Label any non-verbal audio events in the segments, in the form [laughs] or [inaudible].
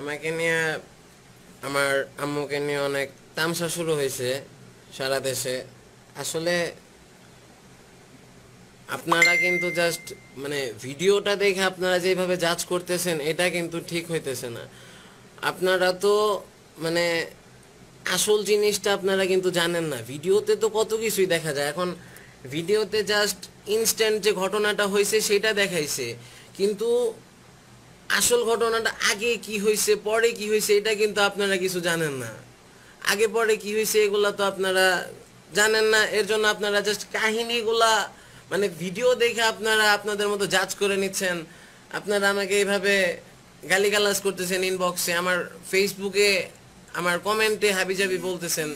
আমাকে নিয়ে আমার আম্মুকে নিয়ে অনেক তামসা শুরু হয়েছে সারা দেশে আসলে আপনারা কিন্তু জাস্ট মানে ভিডিওটা দেখে আপনারা যেভাবে জাজ করতেছেন এটা কিন্তু ঠিক হইতেছে না আপনারা তো মানে আসল জিনিসটা আপনারা কিন্তু জানেন না ভিডিওতে তো কত কিছুই দেখা যায় এখন ভিডিওতে জাস্ট ইনস্ট্যান্ট যে ঘটনাটা হয়েছে সেটা দেখাইছে কিন্তু আসল ঘটনাটা আগে কি হয়েছে পরে কি হয়েছে এটা কিন্তু আপনারা কিছু জানেন না আগে পরে কি হয়েছে এগুলা তো আপনারা জানেন না এর জন্য আপনারা জাস্ট কাহিনীগুলা মানে ভিডিও দেখে আপনারা আপনাদের মতো জাজ করে নিচ্ছেন আপনারা আমাকে এইভাবে গালিগালাজ করতেছেন ইনবক্সে আমার ফেসবুকে আমার কমেন্টে হাবিজাবি বলতেছেন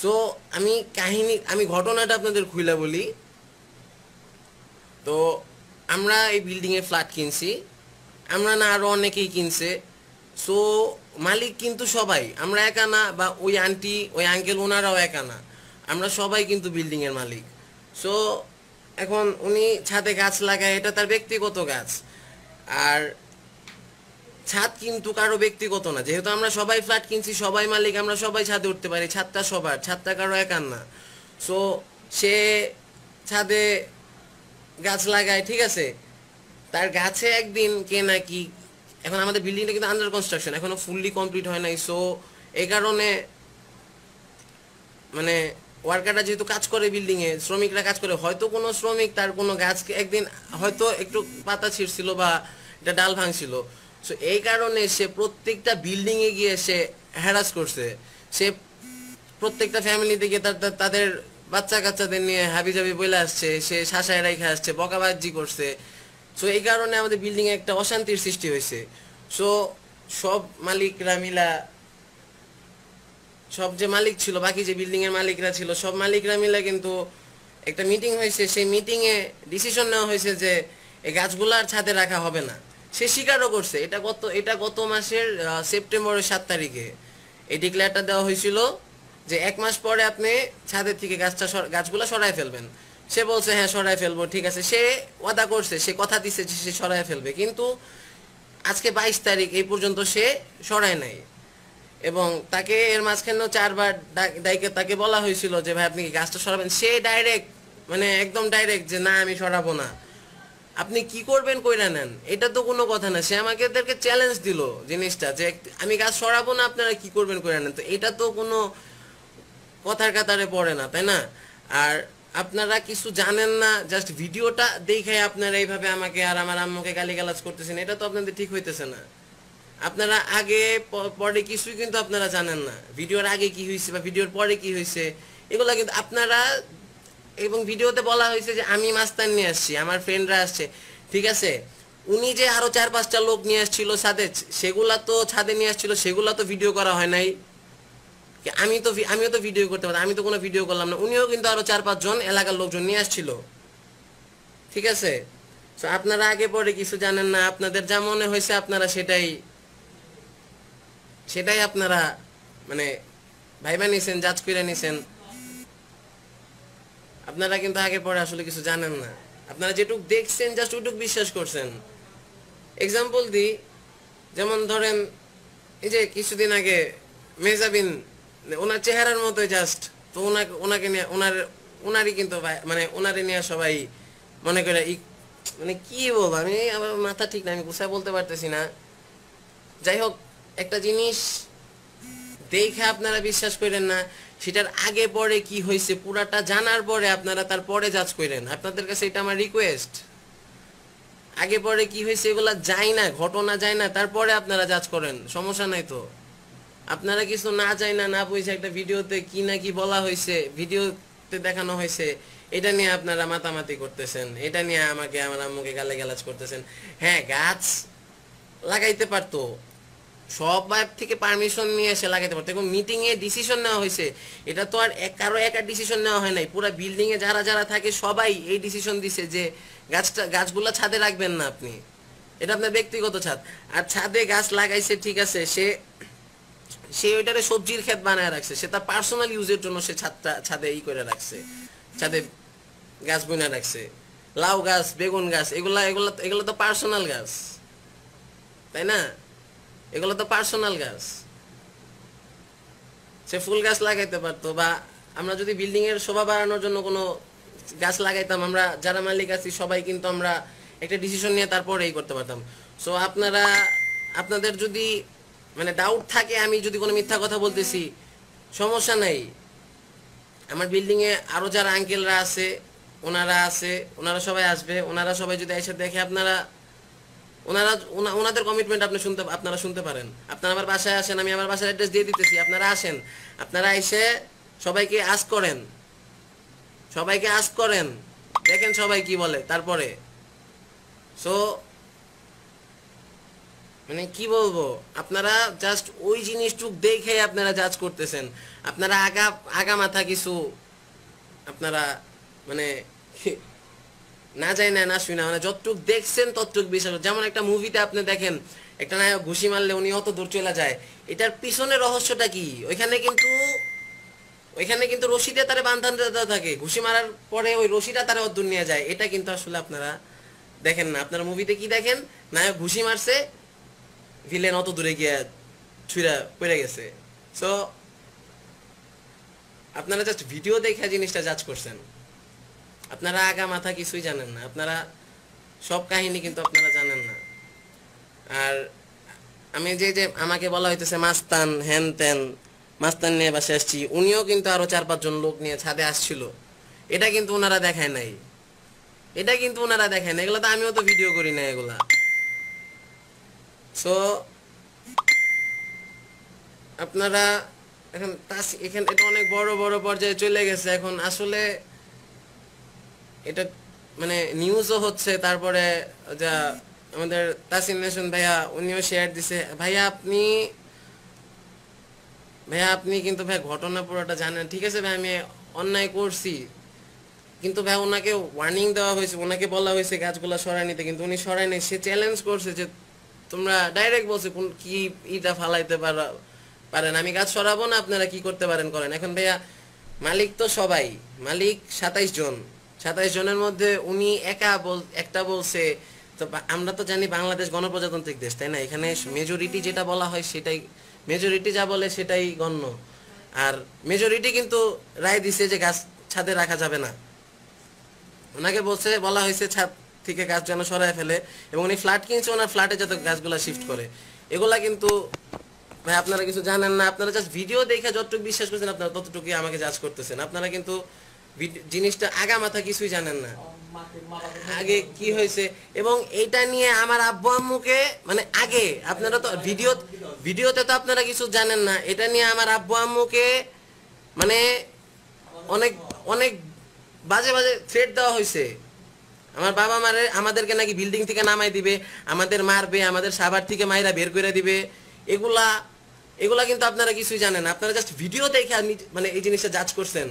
সো আমি কাহিনী আমি ঘটনাটা আপনাদের খুইলা বলি তো আমরা এই বিল্ডিংয়ে ফ্ল্যাট কিনছি আমরা না আরও অনেকেই কিনছে সো মালিক কিন্তু সবাই আমরা একা না বা ওই আন্টি ওই আঙ্কেল ওনারাও একা না আমরা সবাই কিন্তু বিল্ডিংয়ের মালিক সো এখন উনি ছাদে গাছ লাগায় এটা তার ব্যক্তিগত গাছ আর ছাদ কিন্তু কারো ব্যক্তিগত না যেহেতু আমরা সবাই ফ্ল্যাট কিনছি সবাই মালিক আমরা সবাই ছাদে উঠতে পারি ছাদটা সবার ছাদটা কারো একার না সো সে ছাদে গাছ লাগায় ঠিক আছে তার গাছে একদিন কে নাকি এখন আমাদের বিল্ডিংটা কিন্তু আন্ডার কনস্ট্রাকশন এখনো ফুললি কমপ্লিট হয় নাই সো এই কারণে মানে ওয়ার্কাররা যেহেতু কাজ করে বিল্ডিংয়ে শ্রমিকরা কাজ করে হয়তো কোনো শ্রমিক তার কোনো গাছকে একদিন হয়তো একটু পাতা ছিঁড়ছিল বা এটা ডাল ভাঙছিল সো এই কারণে সে প্রত্যেকটা বিল্ডিংয়ে গিয়ে সে হ্যারাস করছে সে প্রত্যেকটা ফ্যামিলিতে গিয়ে তার তাদের বাচ্চা কাচ্চাদের নিয়ে হাবি জাবি বলে আসছে সে শাসায় রেখে আসছে বকাবাজি করছে সো এই কারণে আমাদের বিল্ডিংয়ে একটা অশান্তির সৃষ্টি হয়েছে সো সব মালিকরা মিলা সব যে মালিক ছিল বাকি যে বিল্ডিংয়ের মালিকরা ছিল সব মালিকরা মিলা কিন্তু একটা মিটিং হয়েছে সেই মিটিংয়ে ডিসিশন নেওয়া হয়েছে যে এই গাছগুলার ছাদে রাখা হবে না সে স্বীকারও করছে এটা গত এটা গত মাসের সেপ্টেম্বরের সাত তারিখে এই ডিক্লেয়ারটা দেওয়া হয়েছিল যে এক মাস পরে আপনি ছাদের থেকে গাছটা গাছগুলো সরাই ফেলবেন সে বলছে হ্যাঁ সরায় ফেলবো ঠিক আছে সে ওয়াদা করছে সে কথা দিছে যে সে সরায় ফেলবে কিন্তু আজকে বাইশ তারিখ এই পর্যন্ত সে সরায় নাই এবং তাকে এর মাঝখানেও চারবার ডাইকে তাকে বলা হয়েছিল যে ভাই আপনি কি গাছটা সরাবেন সে ডাইরেক্ট মানে একদম ডাইরেক্ট যে না আমি সরাবো না আপনি কি করবেন কইরা নেন এটা তো কোনো কথা না সে আমাকে এদেরকে চ্যালেঞ্জ দিল জিনিসটা যে আমি গাছ সরাবো না আপনারা কি করবেন কইরা নেন তো এটা তো কোনো কথার কাতারে পড়ে না তাই না আর আপনারা কিছু জানেন না জাস্ট ভিডিওটা দেখে আপনারা এইভাবে আমাকে আর আমার আম্মুকে গালিগালাজ করতেছেন এটা তো আপনাদের ঠিক হইতেছে না আপনারা আগে পরে কিছুই কিন্তু আপনারা জানেন না ভিডিওর আগে কি হয়েছে বা ভিডিওর পরে কি হয়েছে এগুলো কিন্তু আপনারা এবং ভিডিওতে বলা হয়েছে যে আমি মাস্তান নিয়ে আসছি আমার ফ্রেন্ডরা আসছে ঠিক আছে উনি যে আরও চার পাঁচটা লোক নিয়ে আসছিল ছাদে সেগুলা তো ছাদে নিয়ে আসছিল সেগুলা তো ভিডিও করা হয় নাই আমি তো আমিও তো ভিডিও করতে পারতাম আমি তো কোনো ভিডিও করলাম না উনিও কিন্তু আরো চার পাঁচজন এলাকার লোকজন নিয়ে আসছিল ঠিক আছে তো আপনারা আগে পরে কিছু জানেন না আপনাদের যা মনে হয়েছে আপনারা সেটাই সেটাই আপনারা মানে ভাই নিছেন জাজ করে নিছেন আপনারা কিন্তু আগে পরে আসলে কিছু জানেন না আপনারা যেটুক দেখছেন জাস্ট ওটুক বিশ্বাস করছেন এক্সাম্পল দিই যেমন ধরেন এই যে কিছুদিন আগে মেজাবিন ওনার চেহারার মতোই জাস্ট তো ওনাকে ওনাকে নিয়ে ওনার ওনারই কিন্তু মানে ওনারে নিয়ে সবাই মনে করে মানে কি বলবো আমি আমার মাথা ঠিক না আমি গুছায় বলতে পারতেছি না যাই হোক একটা জিনিস দেখে আপনারা বিশ্বাস করেন না সেটার আগে পরে কি হয়েছে পুরাটা জানার পরে আপনারা তারপরে জাজ করেন আপনাদের কাছে এটা আমার রিকোয়েস্ট আগে পরে কি হয়েছে এগুলা যায় না ঘটনা যায় না তারপরে আপনারা জাজ করেন সমস্যা নাই তো আপনারা কিছু না চাই না না বুঝে একটা ভিডিওতে কি না কি বলা হয়েছে ভিডিওতে দেখানো হয়েছে এটা নিয়ে আপনারা মাতামাতি করতেছেন এটা নিয়ে আমাকে আমার আম্মুকে গালে গালাজ করতেছেন হ্যাঁ গাছ লাগাইতে পারতো সব বাইর থেকে পারমিশন নিয়ে এসে লাগাইতে পারতো এবং মিটিংয়ে ডিসিশন নেওয়া হয়েছে এটা তো আর কারো একা ডিসিশন নেওয়া হয় নাই পুরো বিল্ডিংয়ে যারা যারা থাকে সবাই এই ডিসিশন দিছে যে গাছটা গাছগুলো ছাদে রাখবেন না আপনি এটা আপনার ব্যক্তিগত ছাদ আর ছাদে গাছ লাগাইছে ঠিক আছে সে সে ওইটারে সবজির ক্ষেত বানায় রাখছে সে তার পার্সোনাল ইউজের জন্য সে ছাদটা ছাদে ই করে রাখছে ছাদে গাছ বুনে রাখছে লাউ গাছ বেগুন গাছ এগুলা এগুলা এগুলো তো পার্সোনাল গাছ তাই না এগুলো তো পার্সোনাল গাছ সে ফুল গাছ লাগাইতে পারতো বা আমরা যদি বিল্ডিং এর শোভা বাড়ানোর জন্য কোনো গাছ লাগাইতাম আমরা যারা মালিক আছি সবাই কিন্তু আমরা একটা ডিসিশন নিয়ে তারপরে এই করতে পারতাম সো আপনারা আপনাদের যদি মানে ডাউট থাকে আমি যদি কোনো মিথ্যা কথা বলতেছি সমস্যা নাই আমার বিল্ডিংয়ে আরও যারা আঙ্কেলরা আছে ওনারা আছে ওনারা সবাই আসবে ওনারা সবাই যদি এসে দেখে আপনারা ওনারা ওনাদের কমিটমেন্ট আপনি শুনতে আপনারা শুনতে পারেন আপনারা আমার বাসায় আসেন আমি আমার বাসার অ্যাড্রেস দিয়ে দিতেছি আপনারা আসেন আপনারা এসে সবাইকে আজ করেন সবাইকে আজ করেন দেখেন সবাই কি বলে তারপরে সো মানে কি বলবো আপনারা জাস্ট ওই জিনিসটুক দেখে আপনারা জাজ করতেছেন আপনারা আগা আগা মাথা কিছু আপনারা মানে [laughs] না যায় না না শুনে মানে যতটুক দেখছেন ততটুক বিশ্বাস যেমন একটা মুভিতে আপনি দেখেন একটা নায়ক ঘুষি মারলে উনি অত দূর চলে যায় এটার পিছনে রহস্যটা কি ওইখানে কিন্তু ওইখানে কিন্তু রশিদে তারে বান্ধান থাকে ঘুষি মারার পরে ওই রশিটা তারা অদূর নিয়ে যায় এটা কিন্তু আসলে আপনারা দেখেন না আপনারা মুভিতে কি দেখেন নায়ক ঘুষি মারছে ভিলেন অত দূরে গিয়ে ছুঁড়া পড়ে গেছে সো আপনারা জাস্ট ভিডিও দেখে জিনিসটা জাজ করছেন আপনারা আগা মাথা কিছুই জানেন না আপনারা সব কাহিনী কিন্তু আপনারা জানেন না আর আমি যে যে আমাকে বলা হইতেছে মাস্তান হ্যান ত্যান মাস্তান নিয়ে বাসে আসছি উনিও কিন্তু আরো চার পাঁচজন লোক নিয়ে ছাদে আসছিল এটা কিন্তু ওনারা দেখায় নাই এটা কিন্তু ওনারা দেখায় না এগুলো তো আমিও তো ভিডিও করি না এগুলা সো আপনারা এখন তাস এখানে এটা অনেক বড় বড় পর্যায়ে চলে গেছে এখন আসলে এটা মানে নিউজও হচ্ছে তারপরে যা আমাদের তাসিন নেশন ভাইয়া উনিও শেয়ার দিছে ভাইয়া আপনি ভাইয়া আপনি কিন্তু ভাই ঘটনা পুরোটা জানেন ঠিক আছে ভাই আমি অন্যায় করছি কিন্তু ভাই ওনাকে ওয়ার্নিং দেওয়া হয়েছে ওনাকে বলা হয়েছে গাছগুলো সরাই নিতে কিন্তু উনি সরাই নেই সে চ্যালেঞ্জ করছে যে তোমরা ডাইরেক্ট বলছো কোন কি ইটা ফালাইতে পারো পারেন আমি গাছ সরাবো না আপনারা কি করতে পারেন করেন এখন ভাইয়া মালিক তো সবাই মালিক সাতাইশ জন সাতাইশ জনের মধ্যে উনি একা বল একটা বলছে তো আমরা তো জানি বাংলাদেশ গণপ্রজাতান্ত্রিক দেশ তাই না এখানে মেজরিটি যেটা বলা হয় সেটাই মেজরিটি যা বলে সেটাই গণ্য আর মেজরিটি কিন্তু রায় দিছে যে গাছ ছাদে রাখা যাবে না ওনাকে বলছে বলা হয়েছে ছাদ থেকে গাছ যেন সরায় ফেলে এবং উনি ফ্ল্যাট কিনছে ওনার ফ্ল্যাটে যাতে গাছগুলো শিফট করে এগুলা কিন্তু ভাই আপনারা কিছু জানেন না আপনারা জাস্ট ভিডিও দেখে যতটুকু বিশ্বাস করছেন আপনারা ততটুকুই আমাকে জাজ করতেছেন আপনারা কিন্তু জিনিসটা আগা মাথা কিছুই জানেন না আগে কি হয়েছে এবং এটা নিয়ে আমার আব্বু আম্মুকে মানে আগে আপনারা তো ভিডিও ভিডিওতে তো আপনারা কিছু জানেন না এটা নিয়ে আমার আব্বু আম্মুকে মানে অনেক অনেক বাজে বাজে থ্রেড দেওয়া হয়েছে আমার বাবা মারে আমাদেরকে নাকি বিল্ডিং থেকে নামাই দিবে আমাদের মারবে আমাদের সাবার থেকে মায়েরা বের করে দিবে এগুলা এগুলা কিন্তু আপনারা কিছুই জানেন আপনারা জাস্ট ভিডিও দেখে মানে এই জিনিসটা জাজ করছেন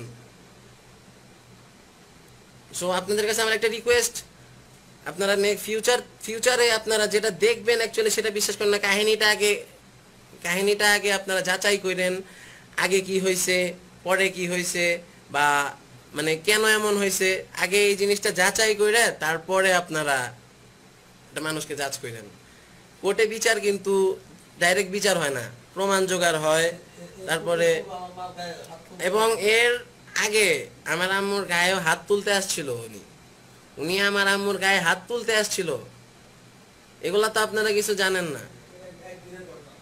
সো আপনাদের কাছে আমার একটা রিকোয়েস্ট আপনারা ফিউচার ফিউচারে আপনারা যেটা দেখবেন অ্যাকচুয়ালি সেটা বিশ্বাস করেন না কাহিনীটা আগে কাহিনীটা আগে আপনারা যাচাই করেন আগে কি হয়েছে পরে কি হয়েছে বা মানে কেন এমন হয়েছে আগে এই জিনিসটা যাচাই করে তারপরে আপনারা মানুষকে যাচ করেন কোর্টে বিচার কিন্তু ডাইরেক্ট বিচার হয় না প্রমাণ জোগাড় হয় তারপরে এবং এর আগে আমার আম্মুর গায়েও হাত তুলতে আসছিল উনি উনি আমার আম্মুর গায়ে হাত তুলতে আসছিল এগুলা তো আপনারা কিছু জানেন না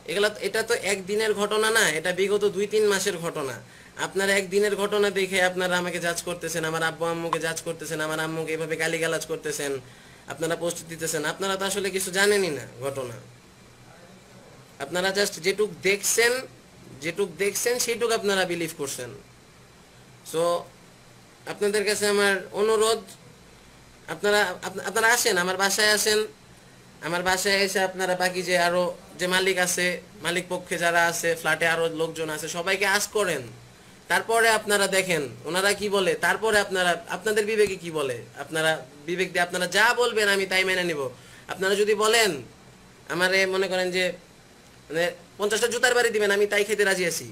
এগুলা এটা তো একদিনের ঘটনা না এটা বিগত দুই তিন মাসের ঘটনা আপনার একদিনের ঘটনা দেখে আপনারা আমাকে জাজ করতেছেন আমার আব্বু আম্মুকে জাজ করতেছেন আমার আম্মুকে এভাবে গালিগালাজ করতেছেন আপনারা প্রস্তুত দিতেছেন আপনারা তো আসলে কিছু জানেনই না ঘটনা আপনারা জাস্ট যেটুক দেখছেন যেটুক দেখছেন সেটুক আপনারা বিলিভ করছেন সো আপনাদের কাছে আমার অনুরোধ আপনারা আপনারা আসেন আমার বাসায় আসেন আমার বাসায় এসে আপনারা বাকি যে আরও যে মালিক আছে মালিক পক্ষে যারা আছে ফ্ল্যাটে আরও লোকজন আছে সবাইকে আজ করেন তারপরে আপনারা দেখেন ওনারা কি বলে তারপরে আপনারা আপনাদের বিবেকে কি বলে আপনারা বিবেক দিয়ে আপনারা যা বলবেন আমি তাই মেনে নিব আপনারা যদি বলেন আমারে মনে করেন যে মানে পঞ্চাশটা জুতার বাড়ি দিবেন আমি তাই খেতে রাজি আছি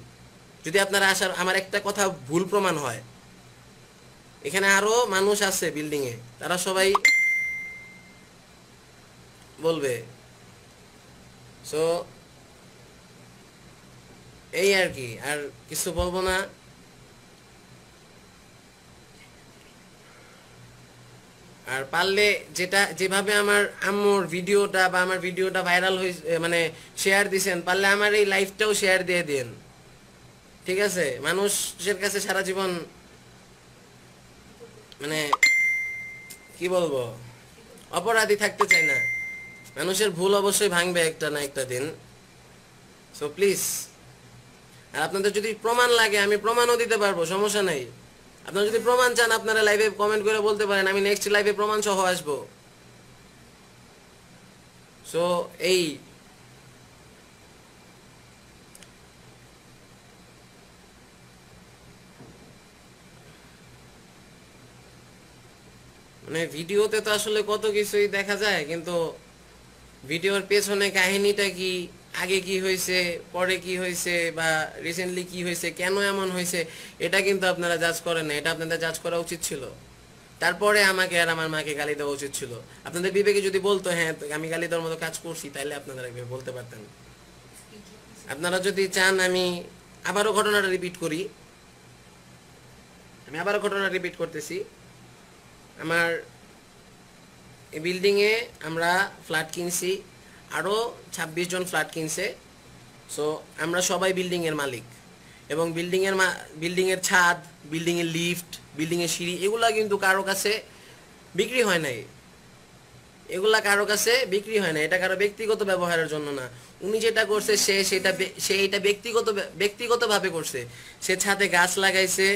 যদি আপনারা আসার আমার একটা কথা ভুল প্রমাণ হয় এখানে আরো মানুষ আছে বিল্ডিং এ তারা সবাই বলবে সো এই আর কি আর কিছু বলবো না আর পারলে যেটা যেভাবে আমার আম্মুর ভিডিওটা বা আমার ভিডিওটা ভাইরাল হয়ে মানে শেয়ার দিছেন পারলে আমার এই লাইফটাও শেয়ার দিয়ে দিন ঠিক আছে মানুষের কাছে সারা জীবন মানে কি বলবো অপরাধী থাকতে চাই না মানুষের ভুল অবশ্যই ভাঙবে একটা না একটা দিন সো প্লিজ আর আপনাদের যদি প্রমাণ লাগে আমি প্রমাণও দিতে পারবো সমস্যা নেই আপনারা যদি প্রমাণ চান আপনারা লাইভে কমেন্ট করে বলতে পারেন আমি নেক্সট লাইভে প্রমাণ সহ আসব সো এই মানে ভিডিওতে তো আসলে কত কিছুই দেখা যায় কিন্তু ভিডিওর পেছনে কাহিনীটা কি আগে কি হয়েছে পরে কি হয়েছে বা রিসেন্টলি কি হয়েছে কেন এমন হয়েছে এটা কিন্তু আপনারা জাজ করেন না এটা আপনাদের জাজ করা উচিত ছিল তারপরে আমাকে আর আমার মাকে গালি দেওয়া উচিত ছিল আপনাদের বিবেকে যদি বলতো হ্যাঁ আমি গালি দেওয়ার মতো কাজ করছি তাহলে আপনারা বলতে পারতেন আপনারা যদি চান আমি আবারও ঘটনাটা রিপিট করি আমি আবারও ঘটনা রিপিট করতেছি আমার বিল্ডিংয়ে আমরা ফ্ল্যাট কিনছি আরও ২৬ জন ফ্ল্যাট কিনছে সো আমরা সবাই বিল্ডিংয়ের মালিক এবং বিল্ডিংয়ের বিল্ডিংয়ের ছাদ বিল্ডিংয়ের লিফট বিল্ডিংয়ের সিঁড়ি এগুলা কিন্তু কারো কাছে বিক্রি হয় নাই এগুলা কারো কাছে বিক্রি হয় না এটা কারো ব্যক্তিগত ব্যবহারের জন্য না উনি যেটা করছে সে সেটা সে এটা ব্যক্তিগত ব্যক্তিগতভাবে করছে সে ছাদে গাছ লাগাইছে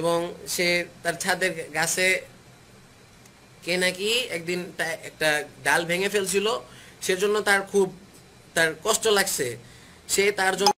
এবং সে তার ছাদের গাছে কে নাকি একদিন একটা ডাল ভেঙে ফেলছিল সেজন্য তার খুব তার কষ্ট লাগছে সে তার জন্য